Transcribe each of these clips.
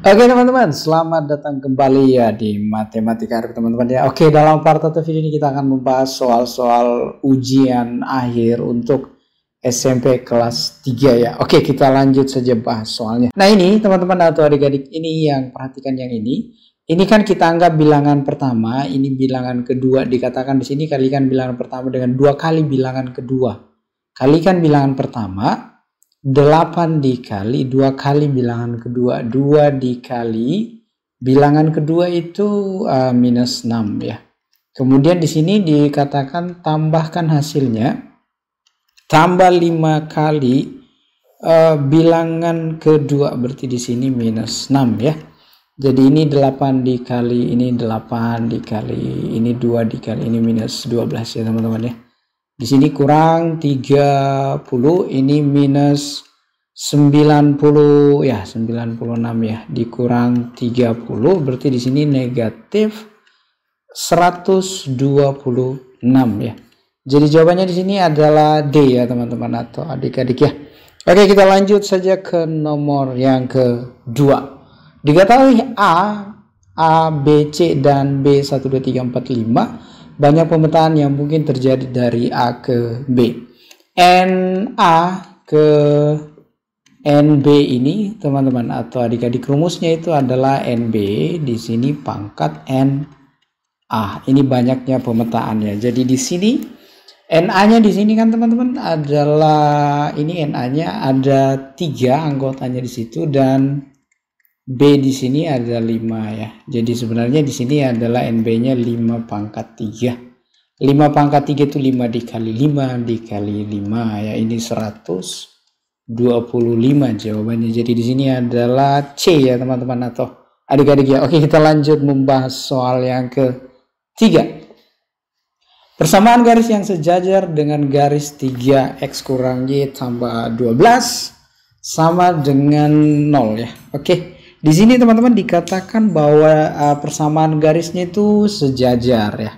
Oke teman-teman, selamat datang kembali ya di Matematika teman-teman ya. Oke, dalam part atau video ini kita akan membahas soal-soal ujian akhir untuk SMP kelas 3 ya. Oke, kita lanjut saja bahas soalnya. Nah ini teman-teman atau adik-adik ini yang perhatikan yang ini. Ini kan kita anggap bilangan pertama, ini bilangan kedua dikatakan di sini kalikan bilangan pertama dengan dua kali bilangan kedua. Kalikan bilangan pertama, 8 dikali 2 kali bilangan kedua 2 dikali bilangan kedua itu uh, minus 6 ya kemudian di sini dikatakan tambahkan hasilnya tambah 5 kali uh, bilangan kedua berarti di sini minus 6 ya jadi ini 8 dikali ini 8 dikali ini 2 dikali ini minus 12 ya teman-teman ya di sini kurang 30, ini minus 90 ya, 96 ya, dikurang 30 berarti di sini negatif 126 ya. Jadi jawabannya di sini adalah D ya teman-teman atau adik-adik ya. Oke, kita lanjut saja ke nomor yang kedua. Diketahui A, A, B, C dan B1 2 3 4 5 banyak pemetaan yang mungkin terjadi dari A ke B. NA ke NB ini teman-teman atau adik-adik rumusnya itu adalah NB di sini pangkat NA. Ini banyaknya pemetaannya. Jadi di sini NA-nya di sini kan teman-teman adalah ini NA-nya ada tiga anggotanya di situ dan B di sini ada 5 ya. Jadi sebenarnya di sini adalah NB-nya 5 pangkat 3. 5 pangkat 3 itu 5 dikali 5 dikali 5 ya. Ini 125 jawabannya. Jadi di sini adalah C ya teman-teman atau adik-adik ya. Oke kita lanjut membahas soal yang ke ketiga. Persamaan garis yang sejajar dengan garis 3X kurang Y tambah 12 sama dengan 0 ya. Oke. Di sini teman-teman dikatakan bahwa uh, persamaan garisnya itu sejajar ya.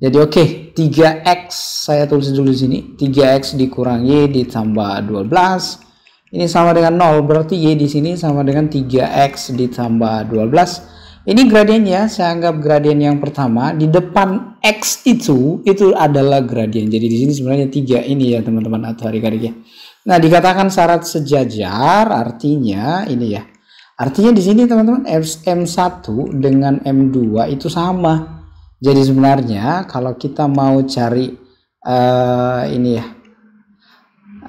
Jadi oke, okay, 3x saya tulis dulu di sini. 3x dikurangi ditambah 12 ini sama dengan 0 berarti Y di sini sama dengan 3X ditambah 12 ini gradiennya saya anggap gradien yang pertama di depan X itu itu adalah gradien jadi di sini sebenarnya 3 ini ya teman-teman atau hari-hari ya nah dikatakan syarat sejajar artinya ini ya Artinya di sini teman-teman M1 dengan M2 itu sama. Jadi sebenarnya kalau kita mau cari uh, ini ya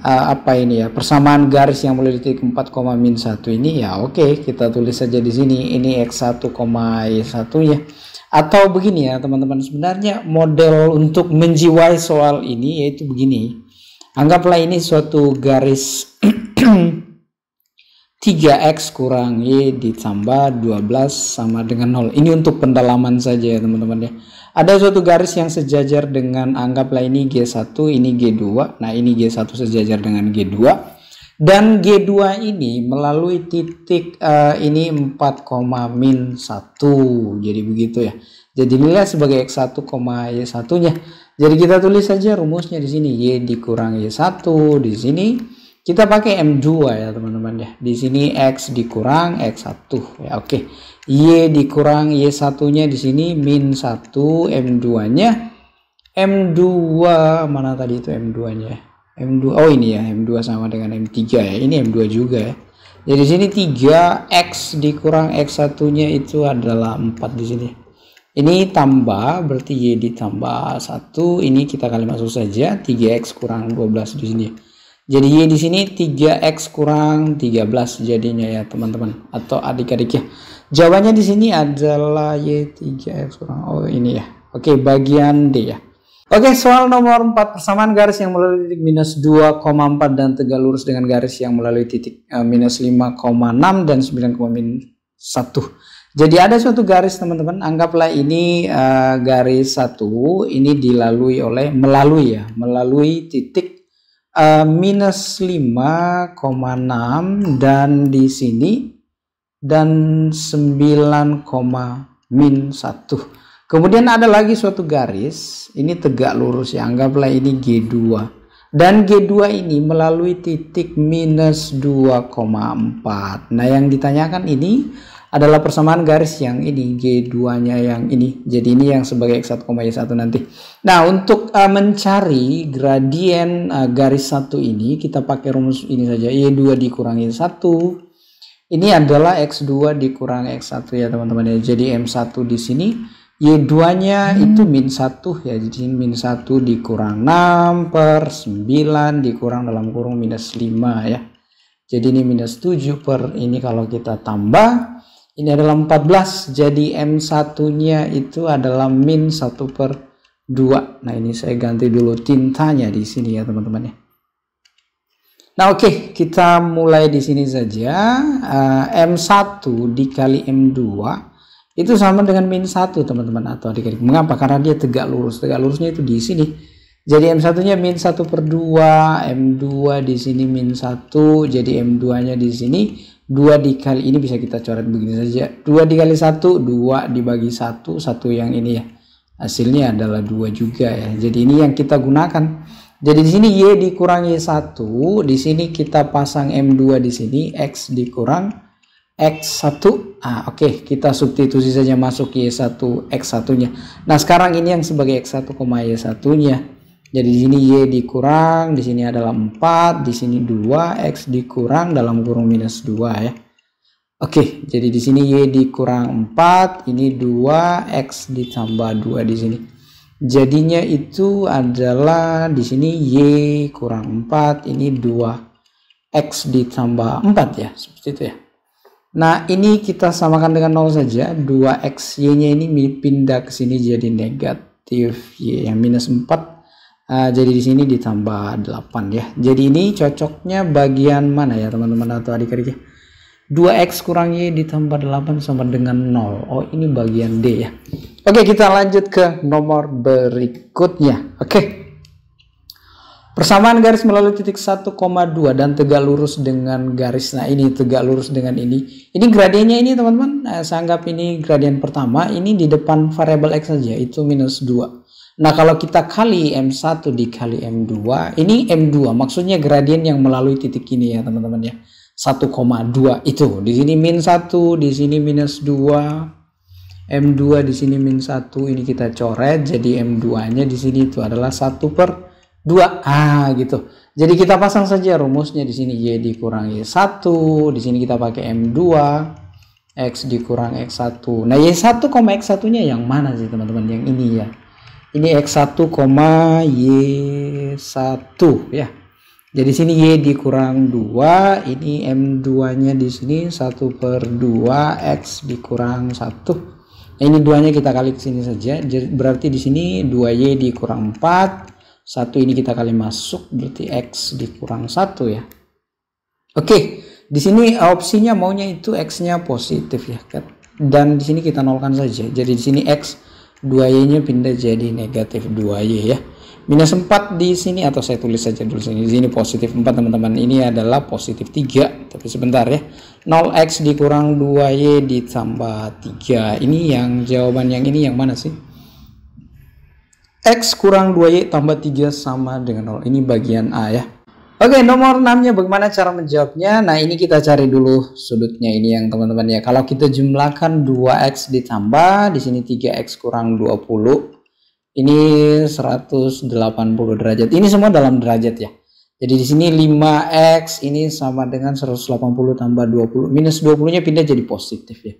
uh, apa ini ya persamaan garis yang mulai dari titik 4, min 1 ini ya oke okay, kita tulis saja di sini ini X1, y ya. Atau begini ya teman-teman sebenarnya model untuk menjiwai soal ini yaitu begini. Anggaplah ini suatu garis 3x kurang y ditambah 12 sama dengan 0. Ini untuk pendalaman saja ya teman-teman ya. Ada suatu garis yang sejajar dengan anggaplah ini G1, ini G2. Nah ini G1 sejajar dengan G2. Dan G2 ini melalui titik uh, ini 4, min 1. Jadi begitu ya. Jadi nilai sebagai X1, Y1 nya. Jadi kita tulis saja rumusnya di sini. Y dikurang Y1 di sini kita pakai M2 ya teman-teman ya. Di sini X dikurang X1 ya oke. Okay. Y dikurang Y1-nya di sini min 1 M2-nya. M2 mana tadi itu M2-nya? Ya? M2 oh ini ya M2 sama dengan M3 ya. Ini M2 juga ya. Jadi ya, sini 3X dikurang X1-nya itu adalah 4 di sini. Ini tambah, berarti Y ditambah 1. Ini kita kali masuk saja. 3X kurang 12 di sini. Jadi Y di sini 3X kurang 13 jadinya ya teman-teman. Atau adik-adik ya. Jawabannya di sini adalah Y 3X kurang. Oh ini ya. Oke bagian D ya. Oke soal nomor 4 persamaan garis yang melalui titik minus 2,4 dan tegak lurus dengan garis yang melalui titik uh, minus 5,6 dan 9,1. Jadi ada suatu garis teman-teman, anggaplah ini uh, garis 1 ini dilalui oleh melalui ya, melalui titik Eh, minus 5,6 dan di sini dan 9, min 1. Kemudian ada lagi suatu garis, ini tegak lurus ya, anggaplah ini G2. Dan G2 ini melalui titik minus 2,4. Nah yang ditanyakan ini adalah persamaan garis yang ini G2-nya yang ini. Jadi ini yang sebagai X1, Y1 nanti. Nah, untuk uh, mencari gradien uh, garis satu ini kita pakai rumus ini saja. Y2 dikurangi 1 ini adalah X2 dikurangi X1 ya teman-teman ya. Jadi M1 di sini Y2-nya hmm. itu min 1 ya. Jadi min 1 dikurang 6 per 9 dikurang dalam kurung minus 5 ya. Jadi ini minus 7 per ini kalau kita tambah ini adalah 14 jadi M1 nya itu adalah min 1 per 2 nah ini saya ganti dulu tintanya di sini ya teman-teman ya Nah oke okay, kita mulai di sini saja uh, eh, M1 dikali M2 itu sama dengan min 1 teman-teman atau adik-adik mengapa karena dia tegak lurus tegak lurusnya itu di sini jadi M1 nya min 1 per 2 M2 di sini min 1 jadi M2 nya di sini 2 dikali ini bisa kita coret begini saja 2 dikali 1 2 dibagi 1 satu yang ini ya hasilnya adalah 2 juga ya jadi ini yang kita gunakan jadi di sini Y dikurangi 1 di sini kita pasang M2 di sini X dikurang X1 ah oke okay. kita substitusi saja masuk Y1 X1 nya nah sekarang ini yang sebagai X1, Y1 nya jadi di sini Y dikurang, di sini adalah 4, di sini 2, X dikurang dalam kurung minus 2 ya. Oke, jadi di sini Y dikurang 4, ini 2, X ditambah 2 di sini. Jadinya itu adalah di sini Y kurang 4, ini 2, X ditambah 4 ya, seperti itu ya. Nah, ini kita samakan dengan 0 saja. 2 y nya ini pindah ke sini jadi negatif y yang minus 4 Uh, jadi di sini ditambah 8 ya. Jadi ini cocoknya bagian mana ya teman-teman atau adik-adik ya? 2x kurang y ditambah 8 sama dengan 0. Oh ini bagian D ya. Oke kita lanjut ke nomor berikutnya. Oke. Persamaan garis melalui titik 1,2 dan tegak lurus dengan garis. Nah ini tegak lurus dengan ini. Ini gradiennya ini teman-teman. Nah, saya anggap ini gradien pertama. Ini di depan variable x saja. Itu minus 2. Nah, kalau kita kali M1 dikali M2, ini M2 maksudnya gradien yang melalui titik ini ya, teman-teman ya. 1,2 itu. Di sini min 1, di sini minus 2. M2 di sini min 1, ini kita coret. Jadi M2-nya di sini itu adalah 1 per 2. Ah, gitu. Jadi kita pasang saja rumusnya di sini Y dikurangi 1, di sini kita pakai M2. X dikurang X1. Nah, Y1, X1-nya yang mana sih teman-teman? Yang ini ya ini X1, Y1 ya. Jadi sini Y dikurang 2, ini M2-nya di sini 1 per 2, X dikurang 1. Nah, ini duanya kita kali ke sini saja, berarti di sini 2Y dikurang 4, 1 ini kita kali masuk, berarti X dikurang 1 ya. Oke, di sini opsinya maunya itu X-nya positif ya, kan? dan di sini kita nolkan saja. Jadi di sini X 2Y-nya pindah jadi negatif 2Y ya. Minus 4 di sini atau saya tulis saja dulu sini. Di sini positif 4 teman-teman. Ini adalah positif 3. Tapi sebentar ya. 0X dikurang 2Y ditambah 3. Ini yang jawaban yang ini yang mana sih? X kurang 2Y tambah 3 sama dengan 0. Ini bagian A ya. Oke, okay, nomor 6-nya bagaimana cara menjawabnya? Nah, ini kita cari dulu sudutnya ini yang teman-teman ya. Kalau kita jumlahkan 2x ditambah, di sini 3x kurang 20. Ini 180 derajat. Ini semua dalam derajat ya. Jadi di sini 5x ini sama dengan 180 tambah 20. Minus 20-nya pindah jadi positif ya.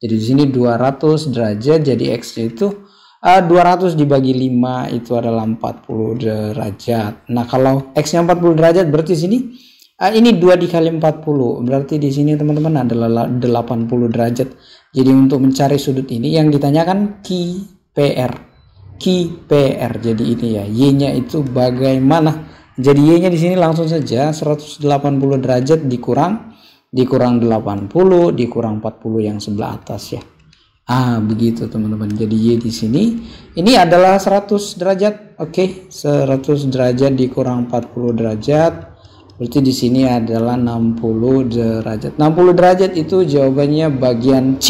Jadi di sini 200 derajat, jadi x itu 200 eh, dibagi 5 itu adalah 40 derajat. Nah, kalau X-nya 40 derajat berarti sini eh, ini 2 dikali 40. Berarti di sini teman-teman adalah 80 derajat. Jadi untuk mencari sudut ini yang ditanyakan ki PR. Jadi ini ya, Y-nya itu bagaimana? Jadi Y-nya di sini langsung saja 180 derajat dikurang dikurang 80 dikurang 40 yang sebelah atas ya. Ah, begitu teman-teman. Jadi Y di sini ini adalah 100 derajat. Oke, okay, 100 derajat dikurang 40 derajat. Berarti di sini adalah 60 derajat. 60 derajat itu jawabannya bagian C.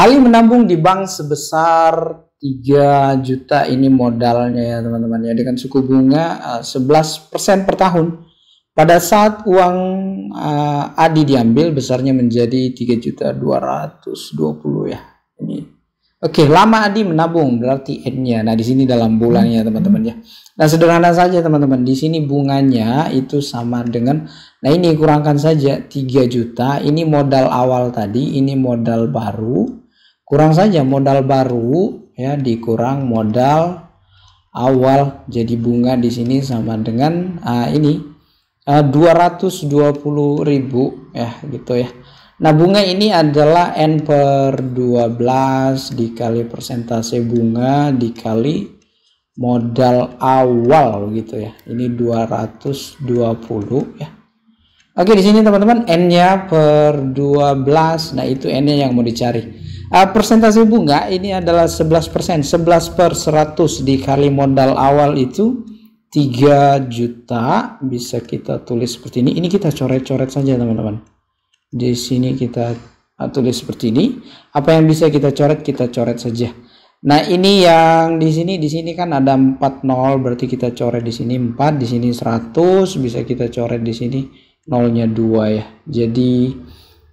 Ali menabung di bank sebesar 3 juta ini modalnya ya teman-teman ya dengan suku bunga 11% eh, per tahun. Pada saat uang uh, eh, Adi diambil besarnya menjadi 3.220 ya. Oke, okay, lama Adi menabung berarti N-nya. Nah, di sini dalam bulannya teman-teman ya. Nah, sederhana saja teman-teman. Di sini bunganya itu sama dengan nah ini kurangkan saja 3 juta. Ini modal awal tadi, ini modal baru. Kurang saja modal baru ya dikurang modal awal. Jadi bunga di sini sama dengan uh, ini ah, uh, 220.000 ya gitu ya. Nah, bunga ini adalah N per 12 dikali persentase bunga dikali modal awal gitu ya. Ini 220 ya. Oke, di sini teman-teman N-nya per 12. Nah, itu N-nya yang mau dicari. Uh, persentase bunga ini adalah 11%. persen. 11 per 100 dikali modal awal itu 3 juta. Bisa kita tulis seperti ini. Ini kita coret-coret saja teman-teman di sini kita tulis seperti ini apa yang bisa kita coret kita coret saja nah ini yang di sini di sini kan ada 40 berarti kita coret di sini 4 di sini 100 bisa kita coret di sini nolnya 2 ya jadi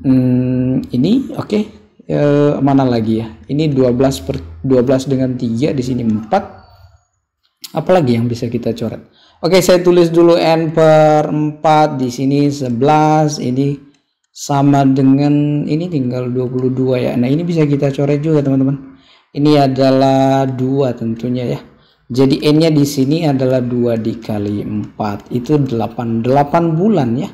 hmm, ini oke okay. Eh, e, mana lagi ya ini 12 per 12 dengan 3 di sini 4 apalagi yang bisa kita coret. Oke, saya tulis dulu n per 4 di sini 11, ini sama dengan ini tinggal 22 ya nah ini bisa kita coret juga teman-teman ini adalah dua tentunya ya jadi n nya di sini adalah 2 dikali 4 itu 8 8 bulan ya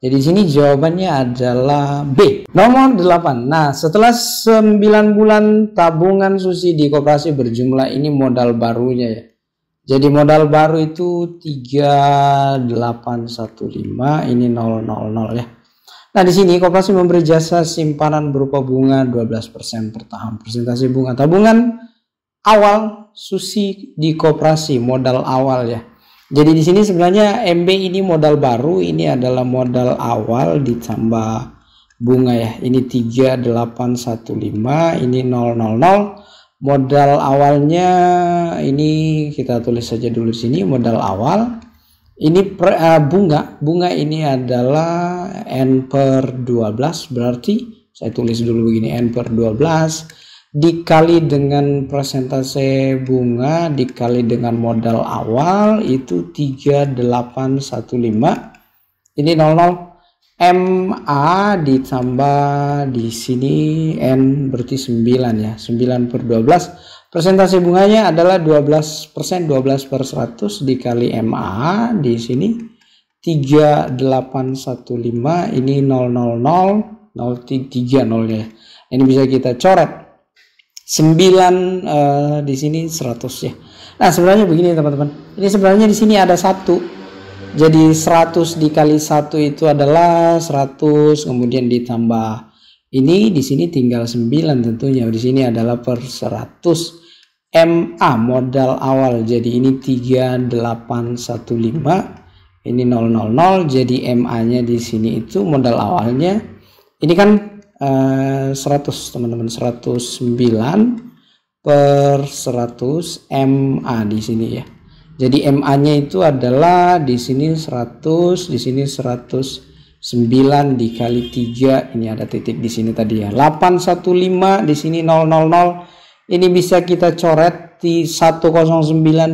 jadi di sini jawabannya adalah B. Nomor 8. Nah, setelah 9 bulan tabungan Susi di koperasi berjumlah ini modal barunya ya. Jadi modal baru itu 3815 ini 000 ya. Nah, di sini koperasi memberi jasa simpanan berupa bunga 12% per tahun. Presentasi bunga tabungan awal Susi di koperasi modal awal ya. Jadi di sini sebenarnya MB ini modal baru, ini adalah modal awal ditambah bunga ya. Ini 3815, ini 000. Modal awalnya ini kita tulis saja dulu sini modal awal. Ini per, uh, bunga, bunga ini adalah N per 12 berarti saya tulis dulu begini N per 12 dikali dengan persentase bunga dikali dengan modal awal itu 3815 ini 00 MA ditambah di sini N berarti 9 ya. 9 per 12. Persentase bunganya adalah 12 persen. 12 per 100 dikali MA di sini. 3815 ini 000 030 ya. Ini bisa kita coret. 9 uh, eh, di sini 100 ya. Nah, sebenarnya begini teman-teman. Ini sebenarnya di sini ada satu. Jadi 100 dikali satu itu adalah 100 kemudian ditambah ini di sini tinggal 9 tentunya. Di sini adalah per 100. MA modal awal jadi ini 3815 ini 000 jadi MA-nya di sini itu modal awalnya ini kan eh, 100 teman-teman 109 per 100 MA di sini ya jadi MA-nya itu adalah di sini 100 di sini 109 dikali 3 ini ada titik di sini tadi ya 815 di sini 000 ini bisa kita coret di 109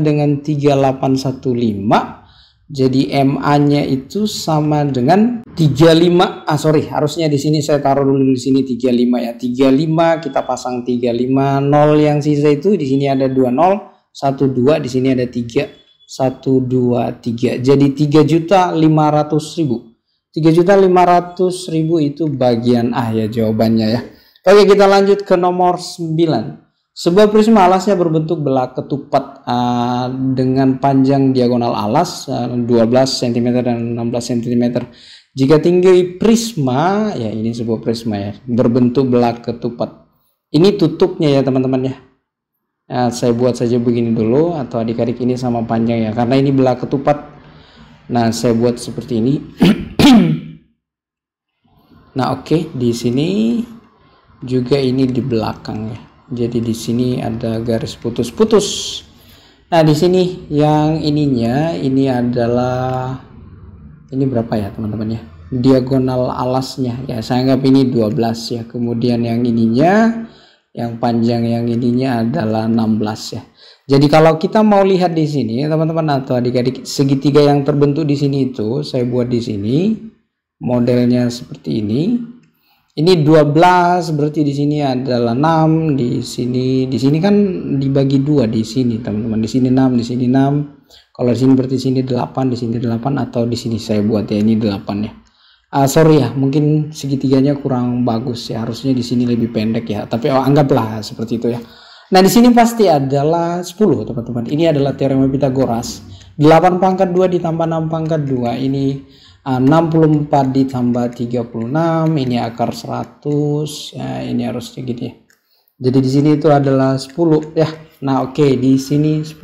dengan 3815 jadi MA-nya itu sama dengan 35. Ah sorry, harusnya di sini saya taruh dulu di sini 35 ya. 35 kita pasang 35 0 yang sisa itu di sini ada 2 0, 1 2 di sini ada 3. 1 2 3. Jadi 3 juta 500 ribu. 3 juta 500 ribu itu bagian A ah, ya jawabannya ya. Oke, kita lanjut ke nomor 9. Sebuah prisma alasnya berbentuk belah ketupat uh, dengan panjang diagonal alas uh, 12 cm dan 16 cm. Jika tinggi prisma, ya ini sebuah prisma ya, berbentuk belah ketupat. Ini tutupnya ya teman-teman ya. Nah, saya buat saja begini dulu atau adik-adik ini sama panjang ya, karena ini belah ketupat. Nah, saya buat seperti ini. nah, oke, okay, di sini juga ini di belakang ya. Jadi di sini ada garis putus-putus. Nah, di sini yang ininya ini adalah ini berapa ya, teman-teman ya? Diagonal alasnya ya, saya anggap ini 12 ya. Kemudian yang ininya yang panjang yang ininya adalah 16 ya. Jadi kalau kita mau lihat di sini teman-teman atau adik-adik segitiga yang terbentuk di sini itu saya buat di sini modelnya seperti ini ini 12 berarti di sini adalah 6 di sini di sini kan dibagi dua di sini teman-teman di sini 6 di sini 6 kalau di sini berarti di sini 8 di sini 8 atau di sini saya buat ya ini 8 ya uh, sorry ya mungkin segitiganya kurang bagus ya harusnya di sini lebih pendek ya tapi oh, anggaplah seperti itu ya nah di sini pasti adalah 10 teman-teman ini adalah teorema Pitagoras 8 pangkat 2 ditambah 6 pangkat 2 ini 64 ah, ditambah 36 ini akar 100 ya, ah, ini harusnya gini. ya jadi di sini itu adalah 10 ya nah oke okay, di sini 10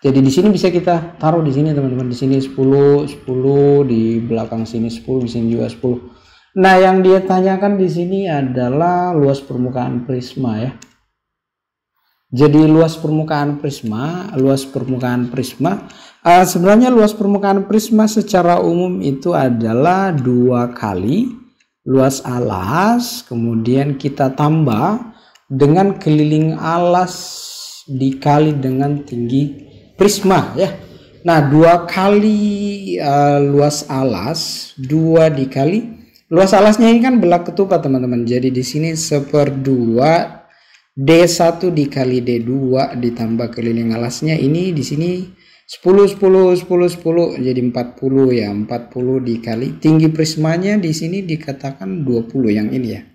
jadi di sini bisa kita taruh di sini teman-teman di sini 10 10 di belakang sini 10 di sini juga 10 nah yang dia tanyakan di sini adalah luas permukaan prisma ya jadi luas permukaan prisma luas permukaan prisma Uh, sebenarnya luas permukaan prisma secara umum itu adalah dua kali luas alas, kemudian kita tambah dengan keliling alas dikali dengan tinggi prisma ya. Nah dua kali uh, luas alas, dua dikali luas alasnya ini kan belak ketupat teman-teman. Jadi di sini seperdua D1 dikali D2 ditambah keliling alasnya ini di sini 10 10 10 10 jadi 40 ya 40 dikali tinggi prismanya di sini dikatakan 20 yang ini ya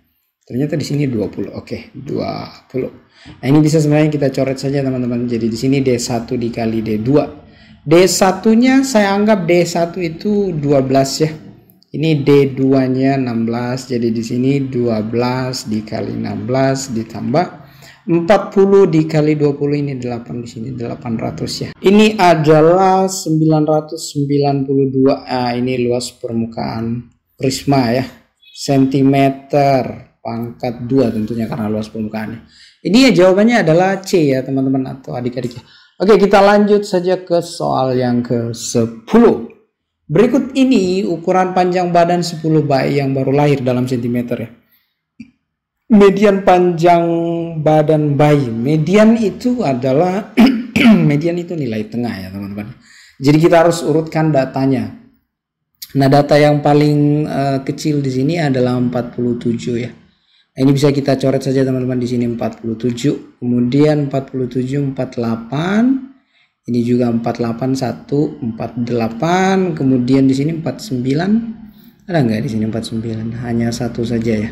ternyata di sini 20 oke 20 nah ini bisa sebenarnya kita coret saja teman-teman jadi di sini D1 dikali D2 D1 nya saya anggap D1 itu 12 ya ini D2 nya 16 jadi di sini 12 dikali 16 ditambah 40 dikali 20 ini 8 di sini 800 ya. Ini adalah 992. Ah, ini luas permukaan prisma ya. Sentimeter pangkat 2 tentunya karena luas permukaannya. Ini ya jawabannya adalah C ya teman-teman atau adik-adik. Ya. Oke, kita lanjut saja ke soal yang ke-10. Berikut ini ukuran panjang badan 10 bayi yang baru lahir dalam sentimeter ya median panjang badan bayi. Median itu adalah median itu nilai tengah ya teman-teman. Jadi kita harus urutkan datanya. Nah data yang paling uh, kecil di sini adalah 47 ya. Nah, ini bisa kita coret saja teman-teman di sini 47, kemudian 47, 48, ini juga 48, 1, 48, kemudian di sini 49, ada nggak di sini 49? Hanya satu saja ya.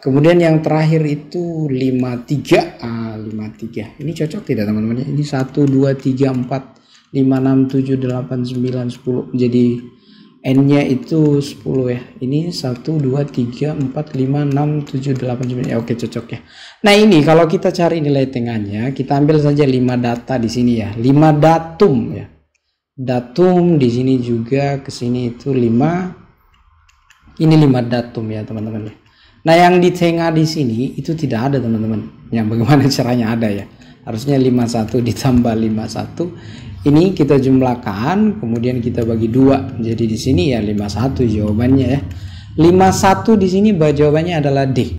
Kemudian yang terakhir itu 53. Ah, 53. Ini cocok tidak teman-teman? Ini 1, 2, 3, 4, 5, 6, 7, 8, 9, 10. Jadi N-nya itu 10 ya. Ini 1, 2, 3, 4, 5, 6, 7, 8, 9. Ya, oke cocok ya. Nah ini kalau kita cari nilai tengahnya, kita ambil saja 5 data di sini ya. 5 datum ya. Datum di sini juga ke sini itu 5. Ini 5 datum ya teman-teman ya. -teman Nah yang di tengah di sini itu tidak ada teman-teman. Yang bagaimana caranya ada ya? Harusnya 51 ditambah 51. Ini kita jumlahkan, kemudian kita bagi dua. Jadi di sini ya 51 jawabannya ya. 51 di sini jawabannya adalah D.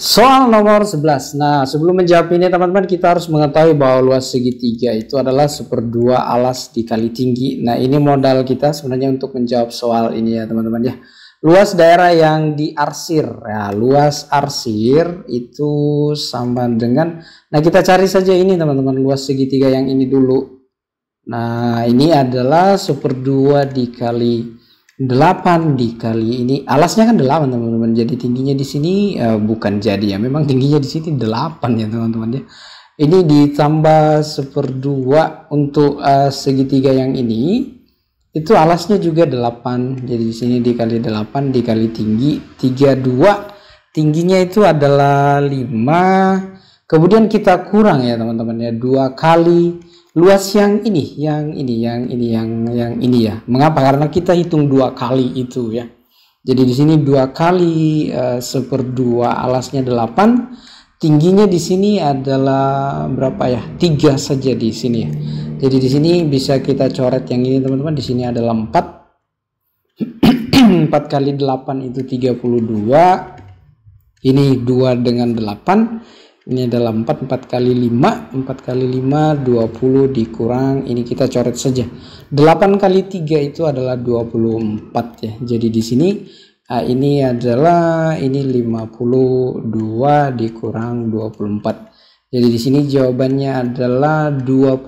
Soal nomor 11. Nah, sebelum menjawab ini teman-teman kita harus mengetahui bahwa luas segitiga itu adalah seperdua alas dikali tinggi. Nah, ini modal kita sebenarnya untuk menjawab soal ini ya teman-teman ya. Luas daerah yang diarsir. ya luas arsir itu sama dengan nah kita cari saja ini teman-teman luas segitiga yang ini dulu. Nah, ini adalah super 2 dikali 8 dikali ini alasnya kan 8 teman-teman jadi tingginya di sini uh, bukan jadi ya memang tingginya di sini 8 ya teman-teman ya ini ditambah 2 untuk uh, segitiga yang ini itu alasnya juga 8 jadi di sini dikali 8 dikali tinggi 32 tingginya itu adalah 5 kemudian kita kurang ya teman-teman ya dua kali luas yang ini yang ini yang ini yang yang ini ya mengapa karena kita hitung dua kali itu ya jadi di sini dua kali eh, seperdua alasnya 8 tingginya di sini adalah berapa ya tiga saja di sini ya jadi di sini bisa kita coret yang ini teman-teman di sini adalah 4 4 kali 8 itu 32 ini 2 dengan 8 ini adalah 4 4 kali 5 4 kali 5 20 dikurang ini kita coret saja 8 kali 3 itu adalah 24 ya jadi di sini Nah, ini adalah ini 52 dikurang 24. Jadi di sini jawabannya adalah 28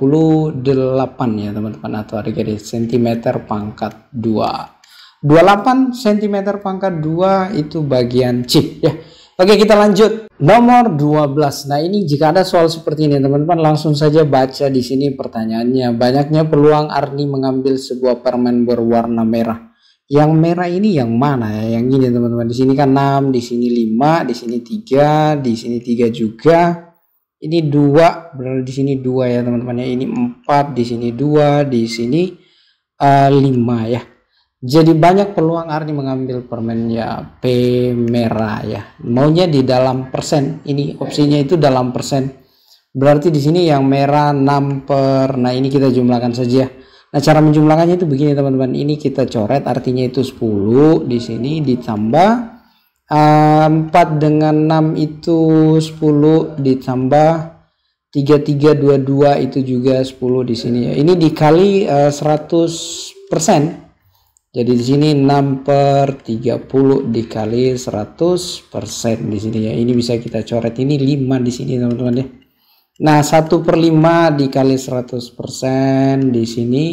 ya teman-teman atau harga di cm pangkat 2. 28 cm pangkat 2 itu bagian chip ya. Oke kita lanjut nomor 12 Nah ini jika ada soal seperti ini teman-teman langsung saja baca di sini pertanyaannya Banyaknya peluang Arni mengambil sebuah permen berwarna merah yang merah ini yang mana ya? Yang ini teman-teman. Di sini kan 6, di sini 5, di sini 3, di sini 3 juga. Ini 2, berarti di sini 2 ya teman-teman ya. Ini 4, di sini 2, di sini uh, eh, 5 ya. Jadi banyak peluang Arni mengambil permen ya P merah ya. Maunya di dalam persen. Ini opsinya itu dalam persen. Berarti di sini yang merah 6 per. Nah ini kita jumlahkan saja. Nah, cara menjumlahkannya itu begini teman-teman. Ini kita coret artinya itu 10 di sini ditambah uh, eh, 4 dengan 6 itu 10 ditambah 3322 itu juga 10 di sini Ini dikali uh, eh, 100%. Jadi di sini 6 per 30 dikali 100% di sini ya. Ini bisa kita coret ini 5 di sini teman-teman ya. -teman Nah, 1 per 5 dikali 100% di sini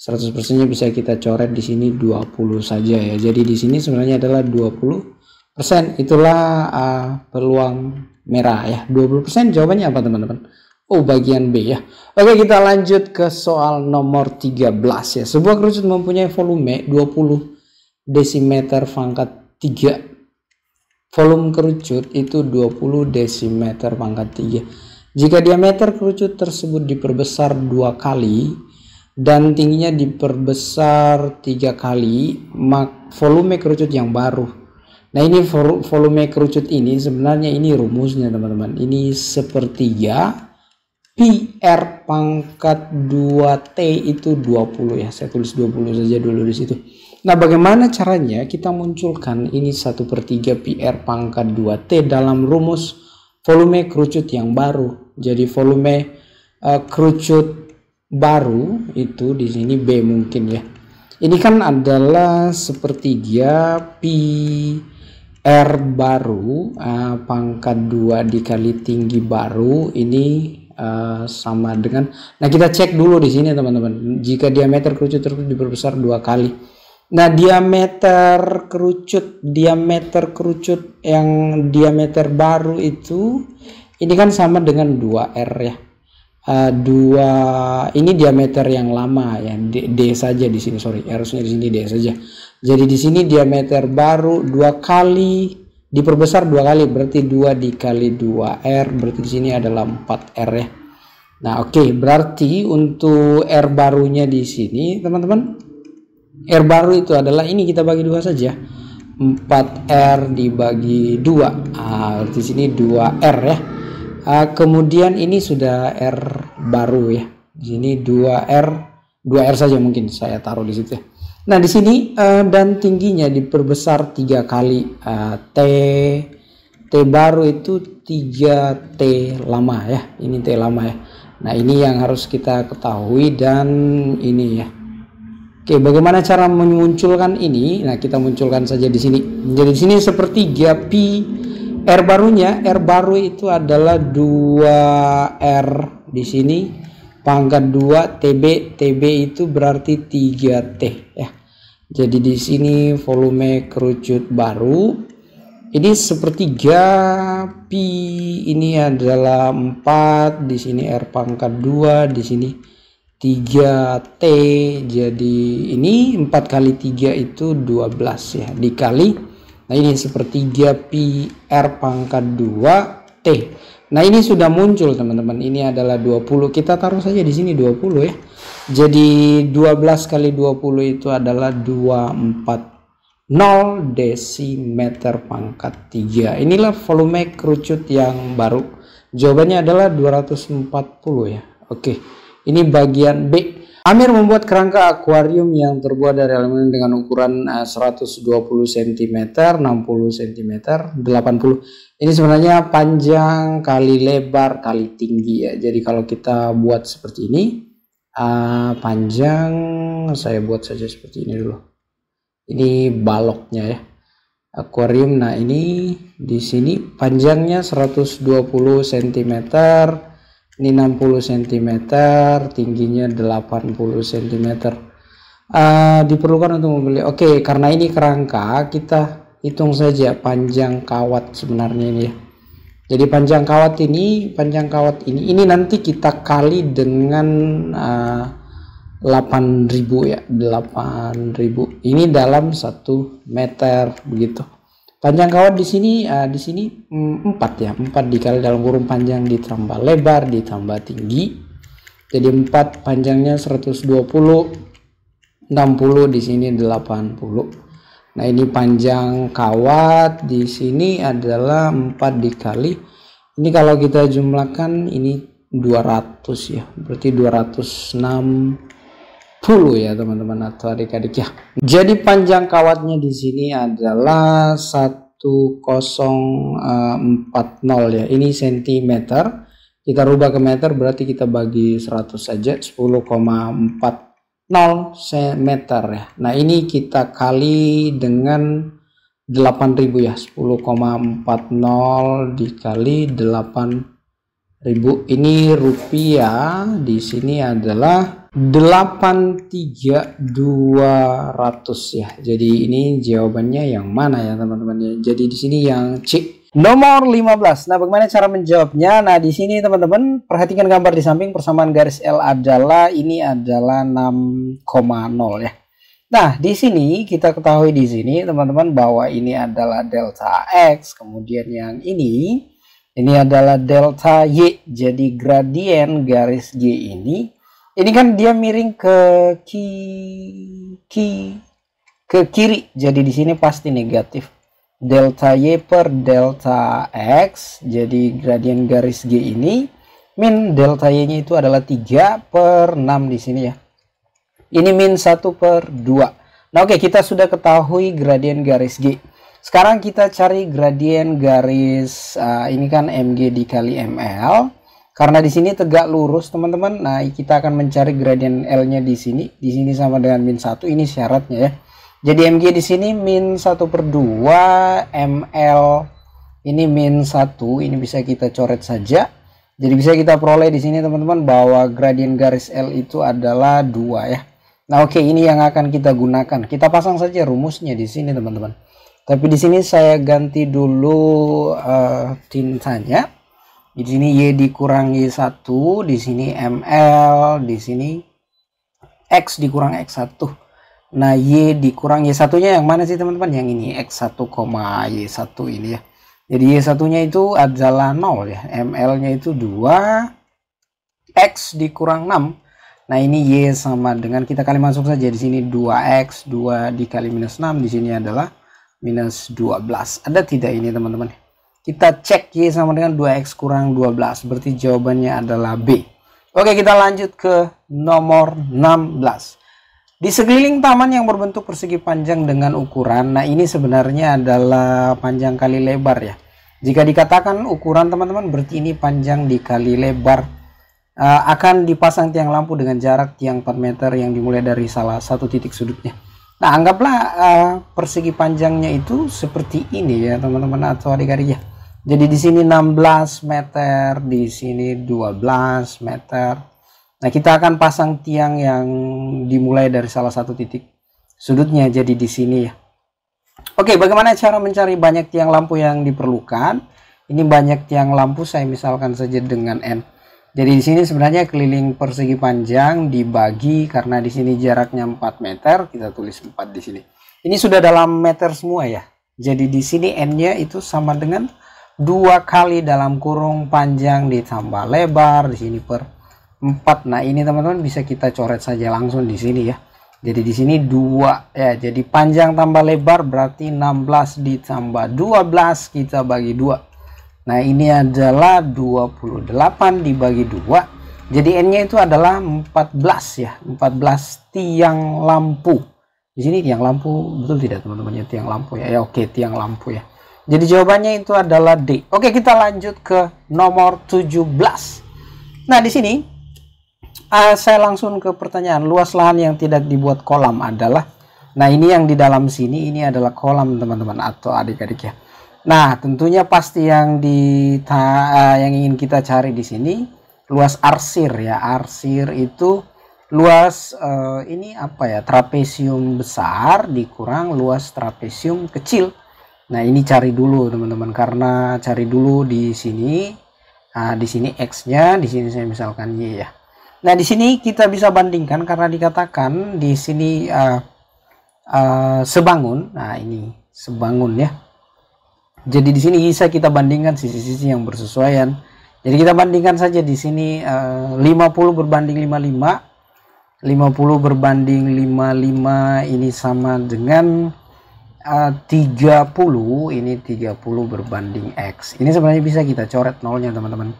100 persennya bisa kita coret di sini 20 saja ya. Jadi di sini sebenarnya adalah 20 persen. Itulah uh, peluang merah ya. 20 persen jawabannya apa teman-teman? Oh bagian B ya. Oke kita lanjut ke soal nomor 13 ya. Sebuah kerucut mempunyai volume 20 desimeter pangkat 3. Volume kerucut itu 20 desimeter pangkat 3. Jika diameter kerucut tersebut diperbesar dua kali dan tingginya diperbesar tiga kali, mak volume kerucut yang baru. Nah ini volume kerucut ini sebenarnya ini rumusnya teman-teman. Ini sepertiga pi r pangkat 2T itu 20 ya. Saya tulis 20 saja dulu di situ. Nah bagaimana caranya kita munculkan ini satu per 3 r pangkat 2T dalam rumus volume kerucut yang baru. Jadi volume uh, kerucut baru itu di sini B mungkin ya. Ini kan adalah sepertiga pi R baru uh, pangkat 2 dikali tinggi baru ini Uh, sama dengan nah kita cek dulu di sini teman-teman jika diameter kerucut tersebut diperbesar dua kali nah diameter kerucut diameter kerucut yang diameter baru itu ini kan sama dengan 2R ya uh, dua ini diameter yang lama ya D, D saja di sini sorry harusnya di sini D saja jadi di sini diameter baru 2 kali diperbesar 2 kali berarti 2 dikali 2 r berarti di sini adalah 4 r ya nah oke okay. berarti untuk r barunya di sini teman-teman r baru itu adalah ini kita bagi dua saja 4R dibagi 2 nah, di sini 2R ya Uh, kemudian ini sudah R baru ya. Di sini 2R, 2R saja mungkin saya taruh di situ ya. Nah, di sini uh, dan tingginya diperbesar tiga kali uh, T T baru itu 3 T lama ya. Ini T lama ya. Nah, ini yang harus kita ketahui dan ini ya. Oke, bagaimana cara memunculkan ini? Nah, kita munculkan saja di sini. Jadi di sini sepertiga pi R barunya, R baru itu adalah 2R di sini pangkat 2 TB. TB itu berarti 3T ya. Jadi di sini volume kerucut baru ini sepertiga pi ini adalah 4 di sini R pangkat 2 di sini 3T. Jadi ini 4 kali 3 itu 12 ya dikali Nah ini sepertiga PR pangkat 2 T. Nah ini sudah muncul teman-teman. Ini adalah 20. Kita taruh saja di sini 20 ya. Jadi 12 kali 20 itu adalah 240 desimeter pangkat 3. Inilah volume kerucut yang baru. Jawabannya adalah 240 ya. Oke. Ini bagian B. Amir membuat kerangka akuarium yang terbuat dari aluminium dengan ukuran 120 cm, 60 cm, 80. Ini sebenarnya panjang kali lebar kali tinggi ya. Jadi kalau kita buat seperti ini, eh, panjang saya buat saja seperti ini dulu. Ini baloknya ya. Akuarium. Nah, ini di sini panjangnya 120 cm, ini 60 cm tingginya 80 cm uh, diperlukan untuk membeli oke okay, karena ini kerangka kita hitung saja panjang kawat sebenarnya ini ya jadi panjang kawat ini panjang kawat ini ini nanti kita kali dengan uh, eh, 8000 ya 8000 ini dalam 1 meter begitu Panjang kawat di sini uh, di sini mm, empat ya, empat dikali dalam kurung panjang ditambah lebar ditambah tinggi. Jadi 4 panjangnya 120, 60 di sini 80. Nah, ini panjang kawat di sini adalah 4 dikali ini kalau kita jumlahkan ini 200 ya. Berarti 206 10 ya teman-teman atau adik-adik ya. Jadi panjang kawatnya di sini adalah 1040 eh, ya. Ini sentimeter. Kita rubah ke meter berarti kita bagi 100 saja 10,40 meter ya. Nah, ini kita kali dengan 8000 ya. 10,40 dikali 8000 ini rupiah di sini adalah 83200 ya. Jadi ini jawabannya yang mana ya teman-teman ya? Jadi di sini yang C. Nomor 15. Nah, bagaimana cara menjawabnya? Nah, di sini teman-teman perhatikan gambar di samping persamaan garis L adalah ini adalah 6,0 ya. Nah, di sini kita ketahui di sini teman-teman bahwa ini adalah delta x, kemudian yang ini ini adalah delta y. Jadi gradien garis g ini ini kan dia miring ke ki ki ke kiri jadi di sini pasti negatif delta y per delta x jadi gradien garis g ini min delta y nya itu adalah 3 per 6 di sini ya ini min 1 per 2 nah oke okay, kita sudah ketahui gradien garis g sekarang kita cari gradien garis uh, ini kan mg dikali ml karena di sini tegak lurus teman-teman, nah kita akan mencari gradient L-nya di sini. Di sini sama dengan min 1, ini syaratnya ya. Jadi MG di sini min 1 per 2, ML ini min 1, ini bisa kita coret saja. Jadi bisa kita peroleh di sini teman-teman bahwa gradient garis L itu adalah 2 ya. Nah oke okay, ini yang akan kita gunakan. Kita pasang saja rumusnya di sini teman-teman. Tapi di sini saya ganti dulu uh, tintanya di sini Y dikurangi 1, di sini ML, di sini X dikurang X1. Nah, Y dikurang Y1-nya yang mana sih teman-teman? Yang ini X1, Y1 ini ya. Jadi Y1-nya itu adalah 0 ya. ML-nya itu 2 X dikurang 6. Nah, ini Y sama dengan kita kali masuk saja di sini 2X, 2 dikali minus 6, di sini adalah minus 12. Ada tidak ini teman-teman? Kita cek Y sama dengan 2X kurang 12. Berarti jawabannya adalah B. Oke, kita lanjut ke nomor 16. Di sekeliling taman yang berbentuk persegi panjang dengan ukuran, nah ini sebenarnya adalah panjang kali lebar ya. Jika dikatakan ukuran teman-teman berarti ini panjang dikali lebar eh, akan dipasang tiang lampu dengan jarak tiang 4 meter yang dimulai dari salah satu titik sudutnya. Nah anggaplah eh, persegi panjangnya itu seperti ini ya teman-teman atau adik-adik ya. Jadi di sini 16 meter, di sini 12 meter. Nah, kita akan pasang tiang yang dimulai dari salah satu titik sudutnya jadi di sini ya. Oke, bagaimana cara mencari banyak tiang lampu yang diperlukan? Ini banyak tiang lampu saya misalkan saja dengan N. Jadi di sini sebenarnya keliling persegi panjang dibagi karena di sini jaraknya 4 meter, kita tulis 4 di sini. Ini sudah dalam meter semua ya. Jadi di sini N-nya itu sama dengan dua kali dalam kurung panjang ditambah lebar di sini per 4 nah ini teman-teman bisa kita coret saja langsung di sini ya jadi di sini dua ya jadi panjang tambah lebar berarti 16 ditambah 12 kita bagi dua Nah ini adalah 28 dibagi dua jadi n nya itu adalah 14 ya 14 tiang lampu di sini tiang lampu betul tidak teman-teman ya, tiang lampu ya ya oke tiang lampu ya jadi jawabannya itu adalah D. Oke, kita lanjut ke nomor 17. Nah, di sini uh, saya langsung ke pertanyaan. Luas lahan yang tidak dibuat kolam adalah Nah, ini yang di dalam sini ini adalah kolam teman-teman atau adik-adik ya. Nah, tentunya pasti yang di uh, yang ingin kita cari di sini luas arsir ya. Arsir itu luas uh, ini apa ya? Trapesium besar dikurang luas trapesium kecil Nah, ini cari dulu teman-teman karena cari dulu di sini. Nah, di sini x-nya, di sini saya misalkan y ya. Nah, di sini kita bisa bandingkan karena dikatakan di sini uh, uh, sebangun. Nah, ini sebangun ya. Jadi di sini bisa kita bandingkan sisi-sisi yang bersesuaian. Jadi kita bandingkan saja di sini ah, uh, 50 berbanding 55 50 berbanding 55 ini sama dengan 30 eh, ini 30 berbanding X ini sebenarnya bisa kita coret nolnya teman-teman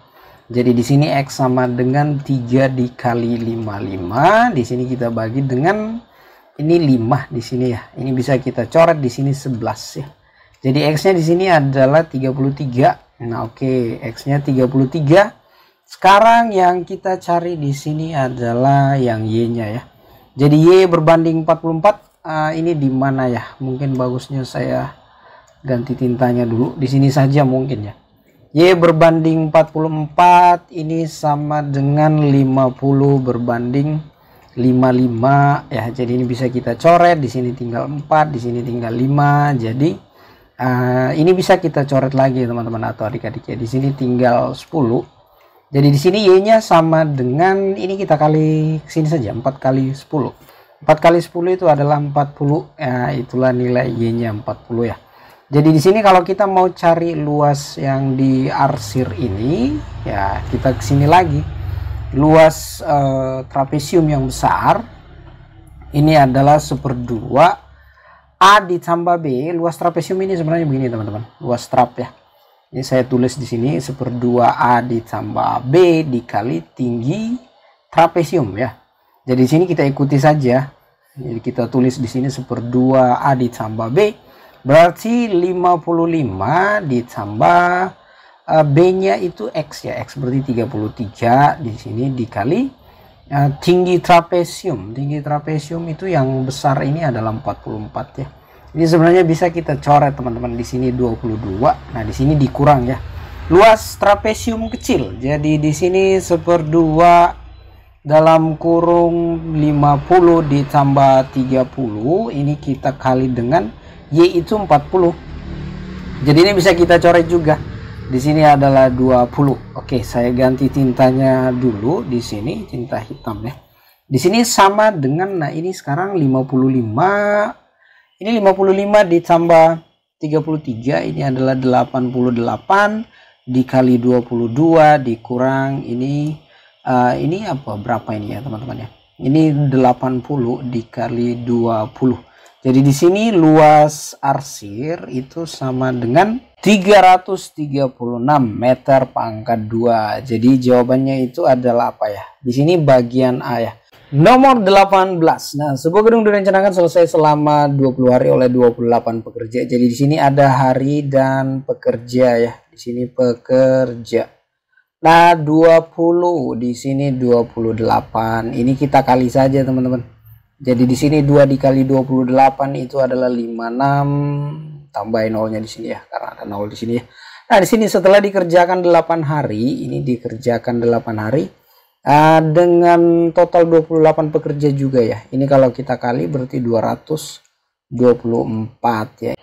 jadi di sini X sama dengan 3 dikali 55 di sini kita bagi dengan ini 5 di sini ya ini bisa kita coret di sini 11 ya jadi X nya di sini adalah 33 nah oke okay. X nya 33 sekarang yang kita cari di sini adalah yang Y nya ya jadi Y berbanding 44 uh, ini di mana ya mungkin bagusnya saya ganti tintanya dulu di sini saja mungkin ya Y berbanding 44 ini sama dengan 50 berbanding 55 ya jadi ini bisa kita coret di sini tinggal 4 di sini tinggal 5 jadi uh, ini bisa kita coret lagi ya, teman-teman atau adik-adik ya di sini tinggal 10 jadi di sini Y nya sama dengan ini kita kali sini saja 4 kali 10 4 kali 10 itu adalah 40 ya itulah nilai Y nya 40 ya jadi di sini kalau kita mau cari luas yang diarsir ini ya kita kesini lagi luas eh, trapesium yang besar ini adalah 2 A ditambah B luas trapesium ini sebenarnya begini teman-teman luas trap ya ini saya tulis di sini 2 A ditambah B dikali tinggi trapesium ya jadi di sini kita ikuti saja jadi kita tulis di sini 1/2 A ditambah B berarti 55 ditambah uh, e, B nya itu X ya X berarti 33 di sini dikali e, tinggi trapesium tinggi trapesium itu yang besar ini adalah 44 ya Ini sebenarnya bisa kita coret teman-teman di sini 22 nah di sini dikurang ya luas trapesium kecil jadi di sini 1/2 dalam kurung 50 ditambah 30 ini kita kali dengan Y itu 40 jadi ini bisa kita coret juga di sini adalah 20 oke saya ganti tintanya dulu di sini tinta hitam ya di sini sama dengan nah ini sekarang 55 ini 55 ditambah 33 ini adalah 88 dikali 22 dikurang ini uh, ini apa berapa ini ya teman-teman ya ini 80 dikali 20 jadi di sini luas arsir itu sama dengan 336 meter pangkat 2 jadi jawabannya itu adalah apa ya di sini bagian A ya Nomor 18. Nah, sebuah gedung direncanakan selesai selama 20 hari oleh 28 pekerja. Jadi di sini ada hari dan pekerja ya. Di sini pekerja. Nah, 20 di sini 28. Ini kita kali saja, teman-teman. Jadi di sini 2 dikali 28 itu adalah 56 tambahin nolnya di sini ya, karena ada nol di sini ya. Nah, di sini setelah dikerjakan 8 hari, ini dikerjakan 8 hari uh, dengan total 28 pekerja juga ya. Ini kalau kita kali berarti 224 ya.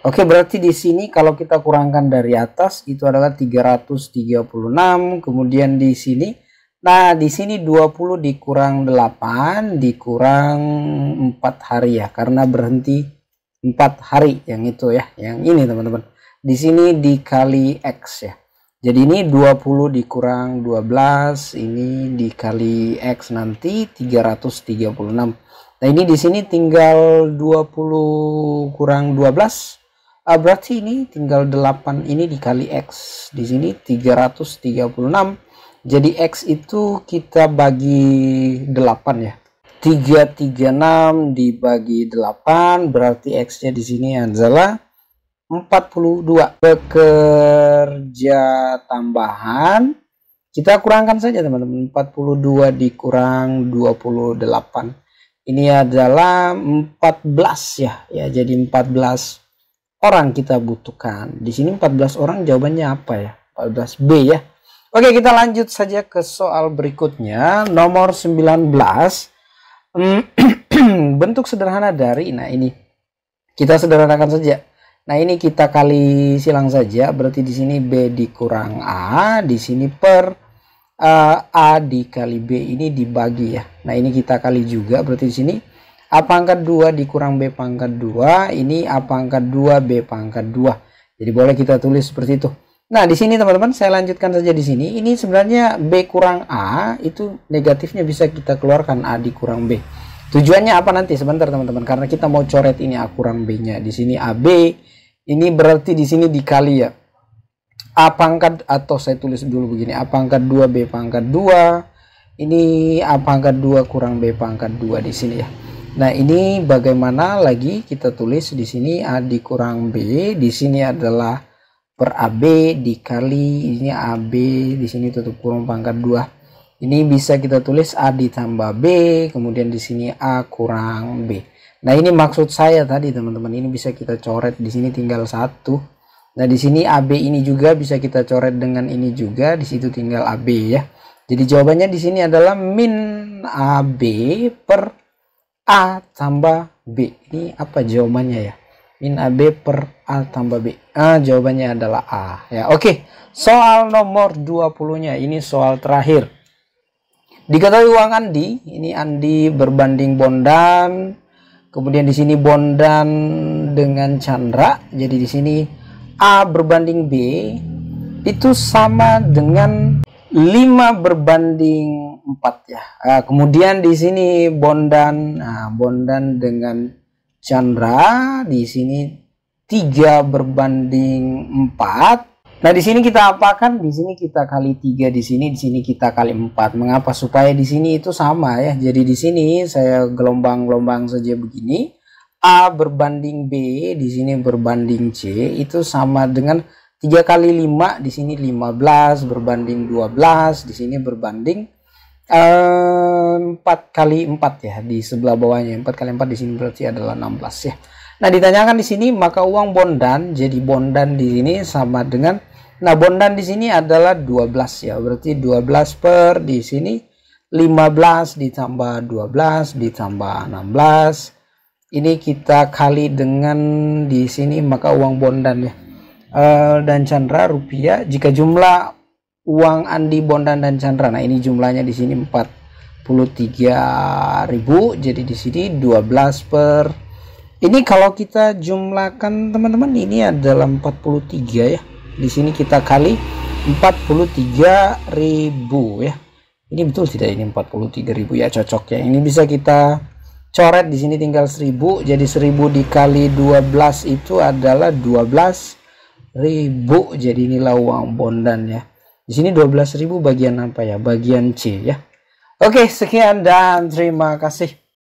Oke, berarti di sini kalau kita kurangkan dari atas itu adalah 336, kemudian di sini nah di sini 20 dikurang 8 dikurang 4 hari ya karena berhenti 4 hari yang itu ya, yang ini teman-teman. Di sini dikali x ya. Jadi ini 20 dikurang 12, ini dikali x nanti 336. Nah, ini di sini tinggal 20 kurang 12 uh, berarti ini tinggal 8 ini dikali X di sini 336 jadi X itu kita bagi 8 ya 336 dibagi 8 berarti X nya di sini adalah 42 bekerja tambahan kita kurangkan saja teman-teman 42 dikurang 28 ini adalah 14 ya ya jadi 14 orang kita butuhkan. Di sini 14 orang jawabannya apa ya? 14B ya. Oke, kita lanjut saja ke soal berikutnya, nomor 19. Hmm, bentuk sederhana dari nah ini. Kita sederhanakan saja. Nah, ini kita kali silang saja, berarti di sini B dikurang A, di sini per eh, A dikali B ini dibagi ya. Nah, ini kita kali juga, berarti di sini A pangkat 2 dikurang B pangkat 2. Ini A pangkat 2, B pangkat 2. Jadi boleh kita tulis seperti itu. Nah, di sini teman-teman saya lanjutkan saja di sini. Ini sebenarnya B kurang A itu negatifnya bisa kita keluarkan A dikurang B. Tujuannya apa nanti? Sebentar teman-teman, karena kita mau coret ini A kurang B-nya. Di sini AB, ini berarti di sini dikali ya. A pangkat atau saya tulis dulu begini, A pangkat 2 B pangkat 2. Ini A pangkat 2 kurang B pangkat 2 di sini ya. Nah, ini bagaimana lagi kita tulis di sini A dikurang B, di sini adalah per AB dikali ini AB di sini tutup kurung pangkat 2. Ini bisa kita tulis A ditambah B, kemudian di sini A kurang B. Nah, ini maksud saya tadi teman-teman, ini bisa kita coret di sini tinggal satu. Nah, di sini AB ini juga bisa kita coret dengan ini juga, di situ tinggal AB ya. Jadi jawabannya di sini adalah min AB per A tambah B. Ini apa jawabannya ya? Min AB per A tambah B. Ah, jawabannya adalah A. Ya, oke. Okay. Soal nomor 20-nya ini soal terakhir. Diketahui uang Andi, ini Andi berbanding Bondan. Kemudian di sini Bondan dengan Chandra. Jadi di sini A berbanding B itu sama dengan 5 berbanding 4 ya. Uh, kemudian di sini Bondan, nah, Bondan dengan Chandra di sini 3 berbanding 4. Nah, di sini kita apakan? Di sini kita kali 3 di sini, di sini kita kali 4. Mengapa? Supaya di sini itu sama ya. Jadi di sini saya gelombang-gelombang saja begini. A berbanding B, di sini berbanding C itu sama dengan 3 kali 5 di sini 15 berbanding 12 di sini berbanding empat kali empat ya di sebelah bawahnya empat kali empat di sini berarti adalah 16 ya nah ditanyakan di sini maka uang bondan jadi bondan di sini sama dengan nah bondan di sini adalah 12 ya berarti 12 per di sini 15 ditambah 12 ditambah 16 ini kita kali dengan di sini maka uang bondan ya e, dan Chandra rupiah jika jumlah uang Andi Bondan dan Chandra. Nah, ini jumlahnya di sini 43.000 jadi di sini 12 per ini kalau kita jumlahkan teman-teman ini adalah 43 ya. Di sini kita kali 43.000 ya. Ini betul tidak ini 43.000 ya cocok ya. Ini bisa kita coret di sini tinggal 1000 jadi 1000 dikali 12 itu adalah 12.000 jadi inilah uang bondan ya di sini 12.000 bagian apa ya? Bagian C ya. Oke, sekian dan terima kasih.